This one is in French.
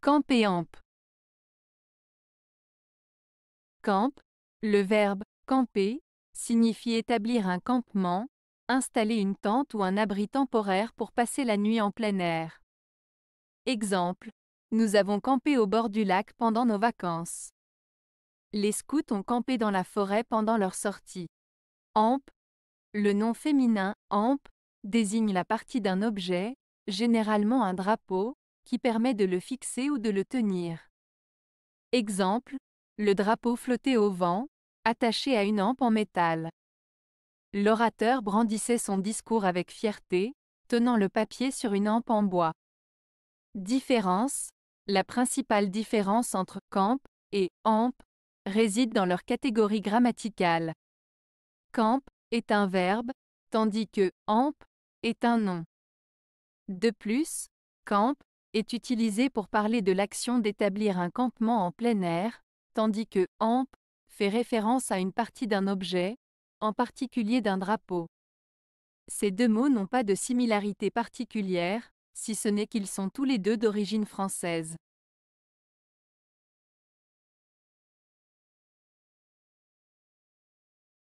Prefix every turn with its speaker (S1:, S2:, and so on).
S1: Camper et Camp, le verbe camper, signifie établir un campement, installer une tente ou un abri temporaire pour passer la nuit en plein air. Exemple, nous avons campé au bord du lac pendant nos vacances. Les scouts ont campé dans la forêt pendant leur sortie. Amp, le nom féminin amp, désigne la partie d'un objet, généralement un drapeau, qui permet de le fixer ou de le tenir. Exemple, le drapeau flotté au vent, attaché à une hampe en métal. L'orateur brandissait son discours avec fierté, tenant le papier sur une hampe en bois. Différence La principale différence entre camp et amp réside dans leur catégorie grammaticale. Camp est un verbe, tandis que amp est un nom. De plus, camp est utilisé pour parler de l'action d'établir un campement en plein air, tandis que amp fait référence à une partie d'un objet, en particulier d'un drapeau. Ces deux mots n'ont pas de similarité particulière, si ce n'est qu'ils sont tous les deux d'origine française.